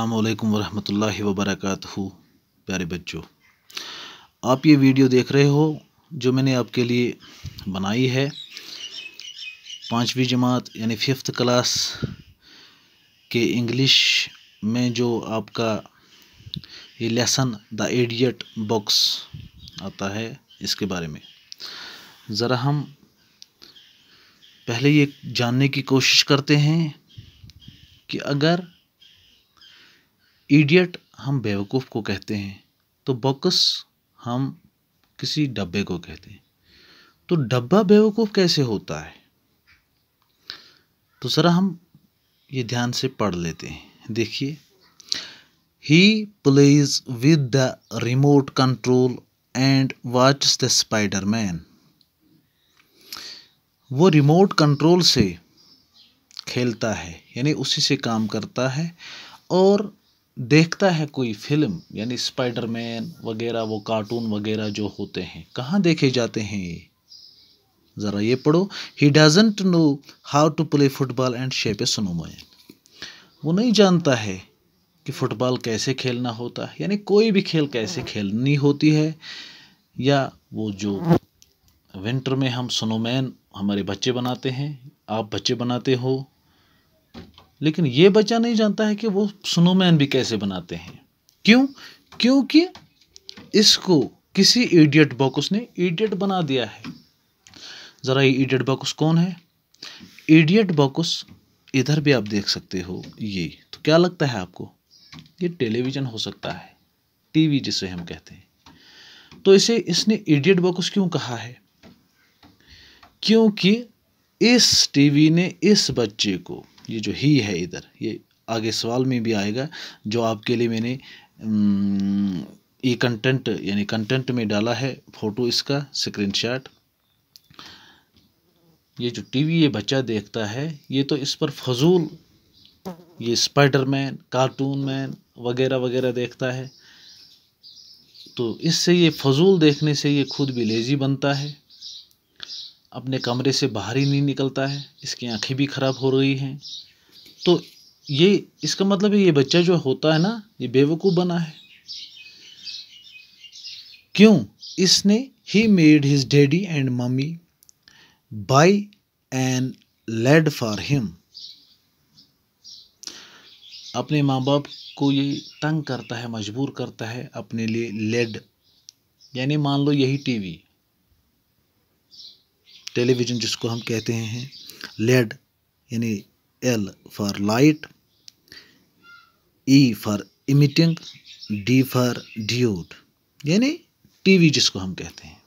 अल्लाम वरम् वबरक प्यारे बच्चों आप ये वीडियो देख रहे हो जो मैंने आपके लिए बनाई है पाँचवीं जमात यानी फिफ्थ क्लास के इंग्लिश में जो आपका ये लेसन द एडियट बॉक्स आता है इसके बारे में ज़रा हम पहले ये जानने की कोशिश करते हैं कि अगर इडियट हम बेवकूफ़ को कहते हैं तो बॉक्स हम किसी डब्बे को कहते हैं तो डब्बा बेवकूफ़ कैसे होता है तो ज़रा हम ये ध्यान से पढ़ लेते हैं देखिए he plays with the remote control and watch the Spider-Man वो रिमोट कंट्रोल से खेलता है यानी उसी से काम करता है और देखता है कोई फिल्म यानी स्पाइडरमैन वगैरह वो कार्टून वगैरह जो होते हैं कहाँ देखे जाते हैं ये ज़रा ये पढ़ो he doesn't know how to play football and shape a snowman वो नहीं जानता है कि फुटबॉल कैसे खेलना होता है यानी कोई भी खेल कैसे खेलनी होती है या वो जो विंटर में हम सनोमैन हमारे बच्चे बनाते हैं आप बच्चे बनाते हो लेकिन ये बच्चा नहीं जानता है कि वो स्नोमैन भी कैसे बनाते हैं क्यों क्योंकि इसको किसी इडियट बॉक्स ने इडियट बना दिया है ज़रा ये इडियट बॉक्स कौन है इडियट बॉक्स इधर भी आप देख सकते हो ये तो क्या लगता है आपको ये टेलीविज़न हो सकता है टीवी जिसे हम कहते हैं तो इसे इसने इडियट बॉक्स क्यों कहा है क्योंकि इस टीवी ने इस बच्चे को ये जो ही है इधर ये आगे सवाल में भी आएगा जो आपके लिए मैंने ई कंटेंट यानी कंटेंट में डाला है फ़ोटो इसका स्क्रीनशॉट ये जो टीवी ये बच्चा देखता है ये तो इस पर फजूल ये स्पाइडरमैन कार्टून मैन वगैरह वगैरह देखता है तो इससे ये फजूल देखने से ये खुद भी लेज़ी बनता है अपने कमरे से बाहर ही नहीं निकलता है इसकी आंखें भी ख़राब हो रही हैं तो ये इसका मतलब है ये बच्चा जो होता है ना ये बेवकूफ़ बना है क्यों इसने he made his daddy and mummy buy and LED for him अपने माँ बाप को ये तंग करता है मजबूर करता है अपने लिए लेड यानी मान लो यही टीवी टेलीविज़न जिसको हम कहते हैं लेड यानी L for light E for emitting D for diode यानी टीवी जिसको हम कहते हैं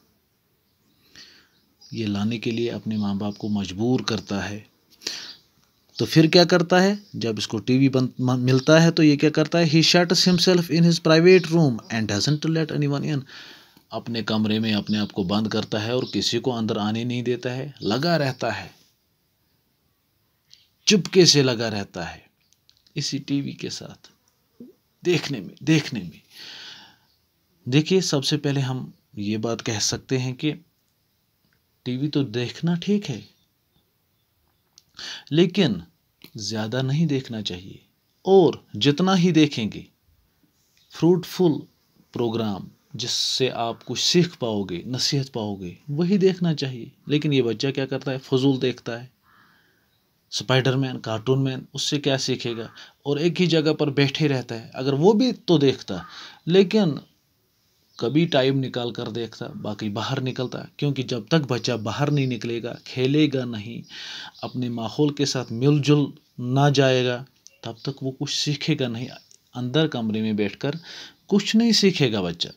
ये लाने के लिए अपने माँ बाप को मजबूर करता है तो फिर क्या करता है जब इसको टीवी बन मिलता है तो ये क्या करता है he shuts himself in his private room and doesn't let any one in अपने कमरे में अपने आप को बंद करता है और किसी को अंदर आने नहीं देता है लगा रहता है चुपके से लगा रहता है इसी टीवी के साथ देखने में देखने में देखिए सबसे पहले हम ये बात कह सकते हैं कि टीवी तो देखना ठीक है लेकिन ज़्यादा नहीं देखना चाहिए और जितना ही देखेंगे फ्रूटफुल प्रोग्राम जिससे आप कुछ सीख पाओगे नसीहत पाओगे वही देखना चाहिए लेकिन ये बच्चा क्या करता है फजूल देखता है स्पाइडर मैन कार्टून मैन उससे क्या सीखेगा और एक ही जगह पर बैठे रहता है अगर वो भी तो देखता लेकिन कभी टाइम निकाल कर देखता बाकी बाहर निकलता क्योंकि जब तक बच्चा बाहर नहीं निकलेगा खेलेगा नहीं अपने माहौल के साथ मिलजुल ना जाएगा तब तक वो कुछ सीखेगा नहीं अंदर कमरे में बैठकर कुछ नहीं सीखेगा बच्चा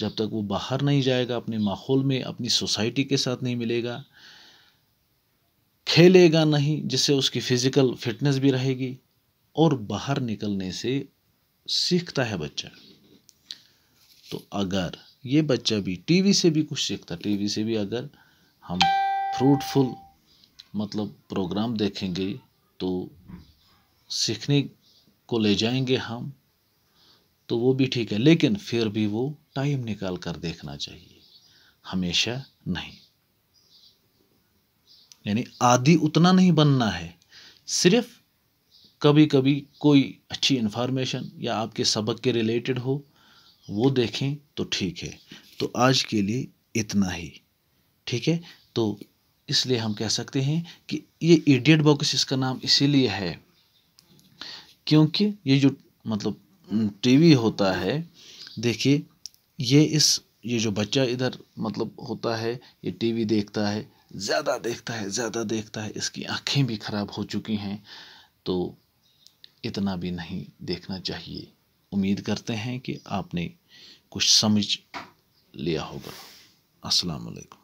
जब तक वो बाहर नहीं जाएगा अपने माहौल में अपनी सोसाइटी के साथ नहीं मिलेगा खेलेगा नहीं जिससे उसकी फिज़िकल फिटनेस भी रहेगी और बाहर निकलने से सीखता है बच्चा तो अगर ये बच्चा भी टीवी से भी कुछ सीखता टीवी से भी अगर हम फ्रूटफुल मतलब प्रोग्राम देखेंगे तो सीखने को ले जाएंगे हम तो वो भी ठीक है लेकिन फिर भी वो टाइम निकाल कर देखना चाहिए हमेशा नहीं यानी आदि उतना नहीं बनना है सिर्फ कभी कभी कोई अच्छी इन्फॉर्मेशन या आपके सबक के रिलेटेड हो वो देखें तो ठीक है तो आज के लिए इतना ही ठीक है तो इसलिए हम कह सकते हैं कि ये इडियट बॉक्स इसका नाम इसीलिए है क्योंकि ये जो मतलब टीवी होता है देखिए ये इस ये जो बच्चा इधर मतलब होता है ये टीवी देखता है ज़्यादा देखता है ज़्यादा देखता है इसकी आँखें भी ख़राब हो चुकी हैं तो इतना भी नहीं देखना चाहिए उम्मीद करते हैं कि आपने कुछ समझ लिया होगा अस्सलाम वालेकुम